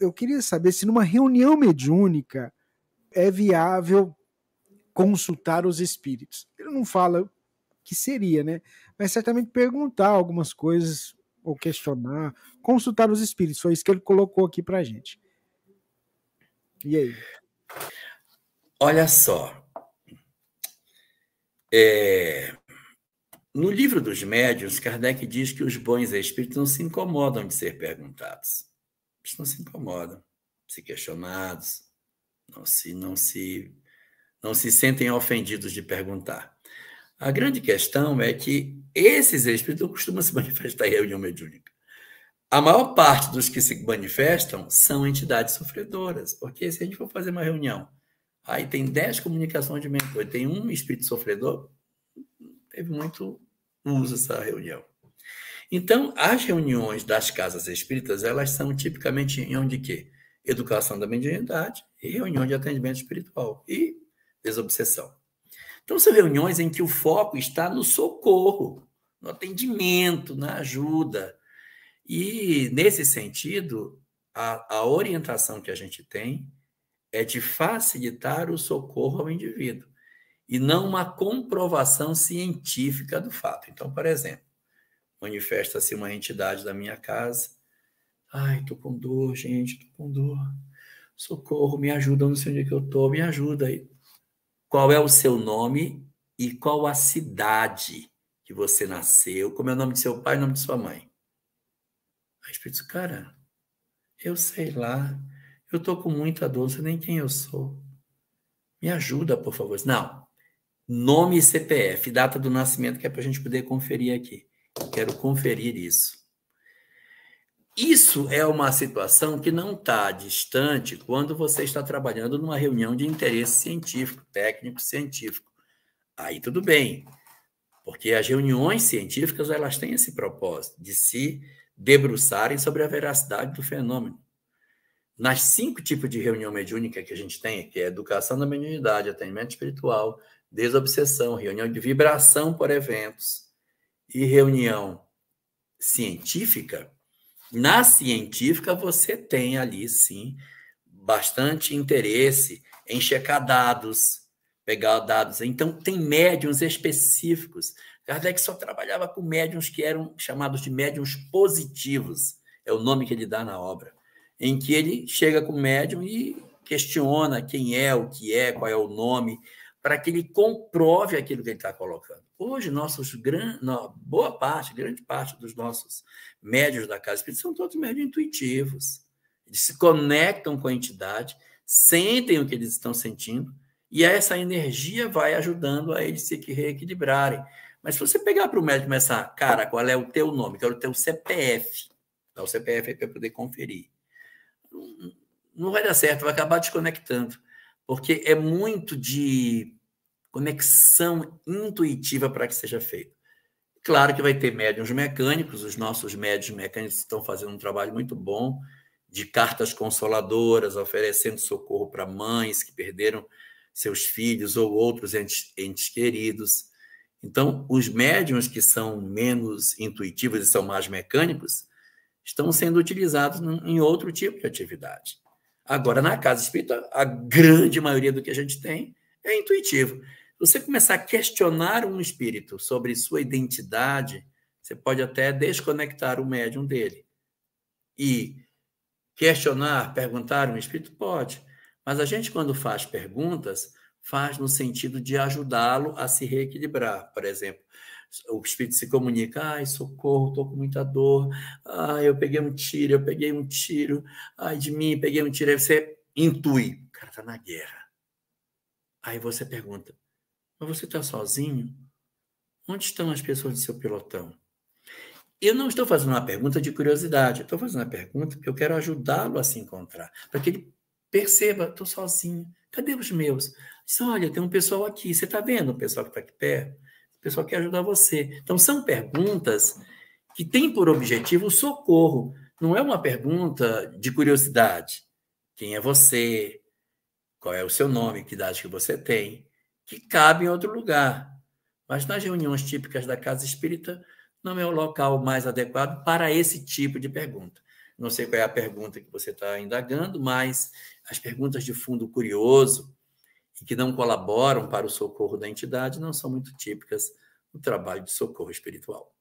eu queria saber se numa reunião mediúnica é viável consultar os espíritos. Ele não fala que seria, né? Mas certamente perguntar algumas coisas ou questionar, consultar os espíritos. Foi isso que ele colocou aqui para gente. E aí? Olha só. É... No livro dos médiuns, Kardec diz que os bons espíritos não se incomodam de ser perguntados eles não se incomodam, se questionados, não se, não se, não se sentem ofendidos de perguntar. A grande questão é que esses espíritos costumam se manifestar em reunião mediúnica. A maior parte dos que se manifestam são entidades sofredoras, porque se a gente for fazer uma reunião, aí tem 10 comunicações de mentor, tem um espírito sofredor, teve muito uso essa reunião. Então, as reuniões das casas espíritas, elas são tipicamente reunião de quê? Educação da mediunidade e reunião de atendimento espiritual e desobsessão. Então, são reuniões em que o foco está no socorro, no atendimento, na ajuda. E, nesse sentido, a, a orientação que a gente tem é de facilitar o socorro ao indivíduo e não uma comprovação científica do fato. Então, por exemplo, manifesta-se assim, uma entidade da minha casa. Ai, tô com dor, gente, tô com dor. Socorro, me ajuda, eu não sei onde é que eu tô, me ajuda aí. Qual é o seu nome e qual a cidade que você nasceu? Como é o nome de seu pai e o nome de sua mãe? Aí o Espírito diz, cara, eu sei lá, eu tô com muita dor, não sei nem quem eu sou. Me ajuda, por favor. Não, nome e CPF, data do nascimento, que é para a gente poder conferir aqui quero conferir isso. Isso é uma situação que não está distante quando você está trabalhando numa reunião de interesse científico, técnico, científico. Aí tudo bem, porque as reuniões científicas elas têm esse propósito de se debruçarem sobre a veracidade do fenômeno. Nas cinco tipos de reunião mediúnica que a gente tem, que é educação da mediunidade, atendimento espiritual, desobsessão, reunião de vibração por eventos, e reunião científica, na científica você tem ali sim bastante interesse em checar dados, pegar dados. Então tem médiums específicos. Kardec só trabalhava com médiums que eram chamados de médiums positivos, é o nome que ele dá na obra, em que ele chega com o médium e questiona quem é, o que é, qual é o nome, para que ele comprove aquilo que ele está colocando. Hoje, nossos gran... boa parte, grande parte dos nossos médios da casa espírita são todos médios intuitivos. Eles se conectam com a entidade, sentem o que eles estão sentindo, e essa energia vai ajudando a eles se reequilibrarem. Mas se você pegar para o médico e começar, cara, qual é o teu nome? Quero é o teu CPF. Dá o CPF aí para poder conferir. Não vai dar certo, vai acabar desconectando. Porque é muito de conexão intuitiva para que seja feito. Claro que vai ter médiums mecânicos, os nossos médiums mecânicos estão fazendo um trabalho muito bom de cartas consoladoras, oferecendo socorro para mães que perderam seus filhos ou outros entes, entes queridos. Então, os médiums que são menos intuitivos e são mais mecânicos estão sendo utilizados em outro tipo de atividade. Agora, na casa espírita, a grande maioria do que a gente tem é intuitivo você começar a questionar um espírito sobre sua identidade, você pode até desconectar o médium dele. E questionar, perguntar um espírito? Pode. Mas a gente, quando faz perguntas, faz no sentido de ajudá-lo a se reequilibrar. Por exemplo, o espírito se comunica: ai, socorro, estou com muita dor, ai, eu peguei um tiro, eu peguei um tiro, ai, de mim, peguei um tiro. Aí você intui: o cara está na guerra. Aí você pergunta: mas você está sozinho? Onde estão as pessoas do seu pelotão? Eu não estou fazendo uma pergunta de curiosidade, estou fazendo uma pergunta porque eu quero ajudá-lo a se encontrar, para que ele perceba, estou sozinho, cadê os meus? Diz, olha, tem um pessoal aqui, você está vendo o pessoal que está aqui perto? O pessoal quer ajudar você. Então, são perguntas que têm por objetivo o socorro, não é uma pergunta de curiosidade. Quem é você? Qual é o seu nome? Que idade que você tem? que cabe em outro lugar. Mas nas reuniões típicas da casa espírita, não é o local mais adequado para esse tipo de pergunta. Não sei qual é a pergunta que você está indagando, mas as perguntas de fundo curioso e que não colaboram para o socorro da entidade não são muito típicas do trabalho de socorro espiritual.